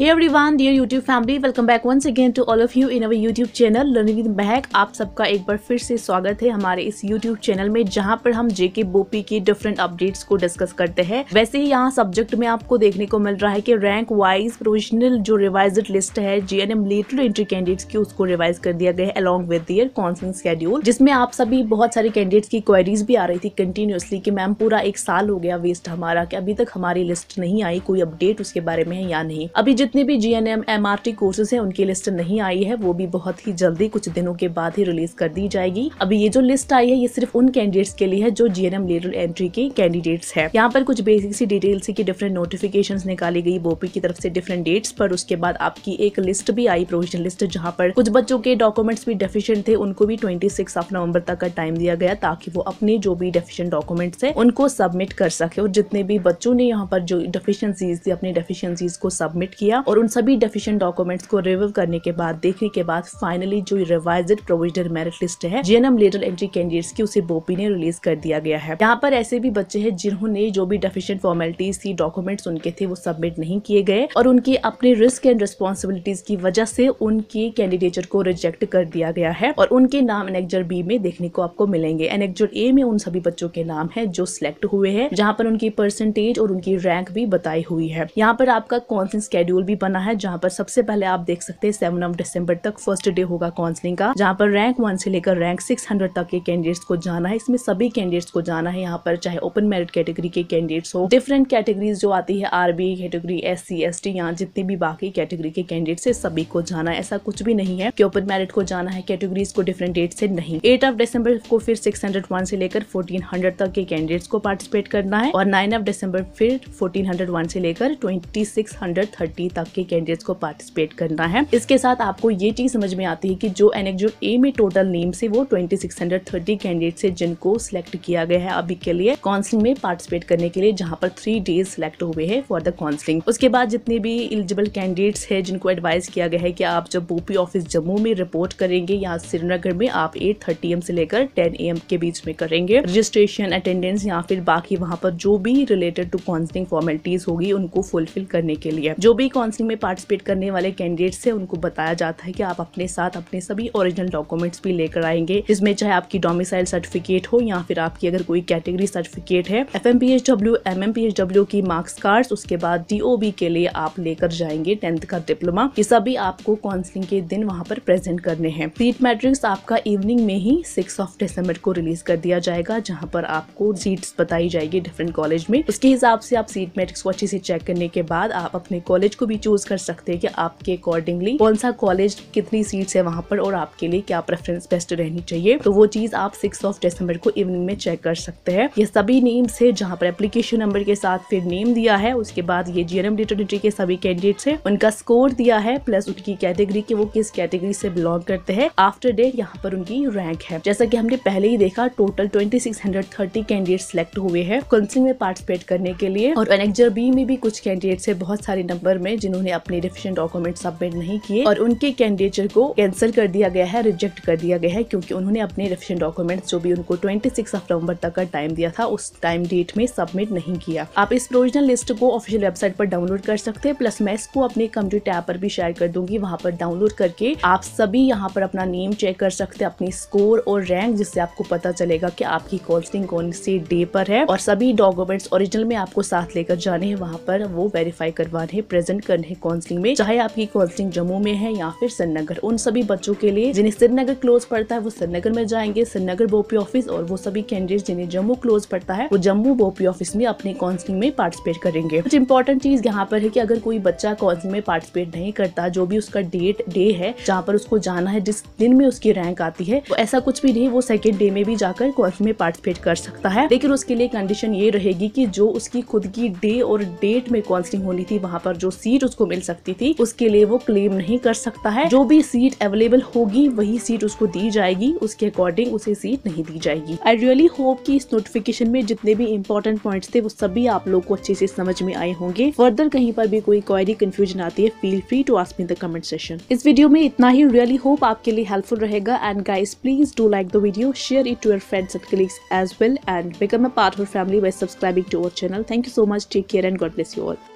Hey everyone, dear YouTube family, welcome back once again to all of you in our YouTube channel Learning with Mehak. आप सबका एक बार फिर से स्वागत है हमारे इस YouTube चैनल में जहां पर हम जेके बोपी के डिफरेंट अपडेट्स को डिस्कस करते हैं वैसे ही यहाँ सब्जेक्ट में आपको देखने को मिल रहा है कि रैंक वाइज प्रोविजनल जो रिवाइज लिस्ट है G N M lateral entry candidates की उसको रिवाइज कर दिया गया है along with their counselling schedule जिसमें आप सभी बहुत सारे कैंडिडेट्स की क्वेरीज भी आ रही थी कंटिन्यूसली की मैम पूरा एक साल हो गया वेस्ट हमारा कि अभी तक हमारी लिस्ट नहीं आई कोई अपडेट उसके बारे में है या नहीं अभी जितने भी G N M M R T courses है उनकी लिस्ट नहीं आई है वो भी बहुत ही जल्दी कुछ दिनों के बाद ही रिलीज कर दी जाएगी अभी ये जो लिस्ट आई है ये सिर्फ उन कैंडिडेट्स के लिए है जो G N M lateral entry के कैंडिडेट्स है यहाँ पर कुछ बेसिक सी डिटेल्स की डिफरेंट नोटिफिकेशन निकाली गई बोपी की तरफ से डिफरेंट डेट्स पर उसके बाद आपकी एक लिस्ट भी आई प्रोविजनल लिस्ट जहाँ पर कुछ बच्चों के डॉक्यूमेंट्स भी डेफिशियंट थे उनको भी ट्वेंटी सिक्स ऑफ नवंबर तक का टाइम दिया गया ताकि वो अपने जो भी डेफिशियंट डॉक्यूमेंट्स है उनको सबमिट कर सके और जितने भी बच्चों ने यहाँ पर जो डेफिशियंसीज थी अपनी डेफिशियंसीज को सबमिट किया किया और उन सभी डेफिशियंट डॉक्यूमेंट्स को रिव्यू करने के बाद देखने के बाद फाइनली जो रिवाइज प्रोविजनल मेरिट लिस्ट है जीएनएम लेटर एंट्री कैंडिडेट्स की उसे बोपी ने रिलीज कर दिया गया है यहाँ पर ऐसे भी बच्चे हैं जिन्होंने जो भी डेफिशियंट फॉर्मेलिटीज थी डॉक्यूमेंट्स उनके थे वो सबमिट नहीं किए गए और उनके अपने रिस्क एंड रिस्पॉन्सिबिलिटीज की वजह से उनके कैंडिडेटर को रिजेक्ट कर दिया गया है और उनके नाम एनेक्जर बी में देखने को आपको मिलेंगे एनेक्जर ए में उन सभी बच्चों के नाम है जो सिलेक्ट हुए हैं जहाँ पर उनकी परसेंटेज और उनकी रैंक भी बताई हुई है यहाँ पर आपका कौन सा स्केड्यूल शेड्यूल भी बना है जहाँ पर सबसे पहले आप देख सकते हैं सेवन ऑफ डिसम्बर तक फर्स्ट डे होगा काउंसलिंग का जहाँ पर रैंक वन से लेकर रैंक सिक्स हंड्रेड तक के कैंडिडेट्स को जाना है इसमें सभी कैंडिडेट्स को जाना है यहाँ पर चाहे ओपन मेरिट कैटेगरी के कैंडिडेट्स हो डिफरेंट कैटेगरीज जो आती है RB category S C S T यहाँ जितनी भी बाकी कैटेगरी के कैंडिडेट्स है सभी को जाना है ऐसा कुछ भी नहीं है कि ओपन मेरिट को जाना है कैटेगरीज को डिफरेंट डेट से नहीं एट ऑफ डिसम्बर को फिर सिक्स हंड्रेड वन से लेकर फोर्टीन हंड्रेड तक के कैंडिडेट्स को पार्टिसिपेट करना है और नाइन ऑफ डिसम्बर फिर फोर्टीन हंड्रेड वन से लेकर ट्वेंटी सिक्स हंड्रेड थर्टी बारहवीं तक के कैंडिडेट्स को पार्टिसिपेट करना है इसके साथ आपको ये चीज समझ में आती है कि जो एनेक्जोन ए में टोटल नेम से वो 2630 कैंडिडेट्स है जिनको सिलेक्ट किया गया है अभी के लिए काउंसलिंग में पार्टिसिपेट करने के लिए जहाँ पर थ्री डेज सिलेक्ट हुए हैं फॉर द काउंसलिंग उसके बाद जितने भी एलिजिबल कैंडिडेट्स है जिनको एडवाइस किया गया है की आप जब बोपी ऑफिस जम्मू में रिपोर्ट करेंगे या श्रीनगर में आप एट थर्टी एम से लेकर टेन ए के बीच में करेंगे रजिस्ट्रेशन अटेंडेंस या फिर बाकी वहाँ पर जो भी रिलेटेड टू काउंसलिंग फॉर्मेलिटीज होगी उनको फुलफिल करने के लिए जो भी काउंसलिंग में पार्टिसिपेट करने वाले कैंडिडेट्स से उनको बताया जाता है कि आप अपने साथ अपने सभी ओरिजिनल डॉक्यूमेंट्स भी लेकर आएंगे इसमें चाहे आपकी डोमिसाइल सर्टिफिकेट हो या फिर आपकी अगर कोई कैटेगरी सर्टिफिकेट है F M P H W M M P H W की मार्क्स कार्ड उसके बाद डीओबी के लिए आप लेकर जाएंगे टेंथ का डिप्लोमा ये सभी आपको काउंसलिंग के दिन वहाँ पर प्रेजेंट करने हैं सीट मैट्रिक्स आपका इवनिंग में ही सिक्स ऑफ डिसम्बर को रिलीज कर दिया जाएगा जहाँ पर आपको सीट बताई जाएगी डिफरेंट कॉलेज में उसके हिसाब से आप सीट मैट्रिक्स को अच्छे से चेक करने के बाद आप अपने कॉलेज को भी चूज कर सकते हैं कि आपके अकॉर्डिंगली कौन सा कॉलेज कितनी सीट्स है वहाँ पर और आपके लिए क्या प्रेफरेंस बेस्ट रहनी चाहिए तो वो चीज आप सिक्स ऑफ डिसम्बर को इवनिंग में चेक कर सकते हैं ये सभी नेम्स है जहाँ पर एप्लीकेशन नंबर के साथ फिर नेम दिया है उसके बाद ये जीएनएम डिटोनिटी के सभी कैंडिडेट्स है उनका स्कोर दिया है प्लस उनकी कैटेगरी की वो किस कैटेगरी से बिलोंग करते हैं आफ्टर डेट यहाँ पर उनकी रैंक है जैसा की हमने पहले ही देखा टोटल 2630 कैंडिडेट सिलेक्ट हुए हैं काउंसिलिंग में पार्टिसिपेट करने के लिए और एनेक्जर बी में भी कुछ कैंडिडेट्स है बहुत सारे नंबर में जिन्होंने अपने डिफिशेंट डॉक्यूमेंट सबमिट नहीं किए और उनके कैंडिडेटर को कैंसिल कर दिया गया है रिजेक्ट कर दिया गया है क्योंकि उन्होंने अपने डिफिशेंट डॉक्यूमेंट जो भी उनको ट्वेंटी नवंबर तक का टाइम दिया था उस टाइम डेट में सबमिट नहीं किया आप इस प्रोविजनल लिस्ट को ऑफिशियल वेबसाइट पर डाउनलोड कर सकते हैं प्लस मैं इसको अपने कम्प्यूटर टैब पर भी शेयर कर दूंगी वहां पर डाउनलोड करके आप सभी यहाँ पर अपना नेम चेक कर सकते हैं अपनी स्कोर और रैंक जिससे आपको पता चलेगा कि आपकी काउंसलिंग कौन से डे पर है और सभी डॉक्यूमेंट्स ओरिजिनल में आपको साथ लेकर जाने हैं वहाँ पर वो वेरीफाई करवाने प्रेजेंट करने काउंसलिंग में चाहे आपकी काउंसलिंग जम्मू में है या फिर श्रीनगर उन सभी बच्चों के लिए जिन्हें श्रीनगर क्लोज पड़ता है वो श्रीनगर में जाएंगे श्रीनगर बोपी ऑफिस और वो सभी कैंडिडेट जिन्हें जम्मू क्लोज पड़ता है वो जम्मू बोपी ऑफिस में अपने काउंसलिंग में पार्टिसिपेट करेंगे कुछ इंपॉर्टेंट चीज यहाँ पर है की अगर कोई बच्चा काउंसलिंग में पार्टिसिपेट नहीं करता जो भी उसका डेट डे है जहाँ पर उसको जाना है जिस दिन में उसकी रैंक आती है वो ऐसा कुछ भी नहीं वो सेकेंड डे में भी जाकर काउंसलिंग में पार्टिसिपेट कर सकता है लेकिन उसके लिए कंडीशन ये रहेगी की जो उसकी खुद की डे और डेट में काउंसलिंग होनी थी वहाँ पर जो सीट सीट उसको मिल सकती थी उसके लिए वो क्लेम नहीं कर सकता है जो भी सीट अवेलेबल होगी वही सीट उसको दी जाएगी उसके अकॉर्डिंग उसे सीट नहीं दी जाएगी आई रियली होप की इस नोटिफिकेशन में जितने भी इम्पोर्टेंट पॉइंट थे वो सभी आप लोग को अच्छे से समझ में आए होंगे फर्दर कहीं पर भी कोई क्वारी कंफ्यूजन आती है feel free to ask me the comment session इस वीडियो में इतना ही रियली होप आपके लिए हेल्पफुल रहेगा and guys please do like the video share it to your friends and colleagues as well and become a part of family by subscribing to our channel thank you so much take care and God bless you all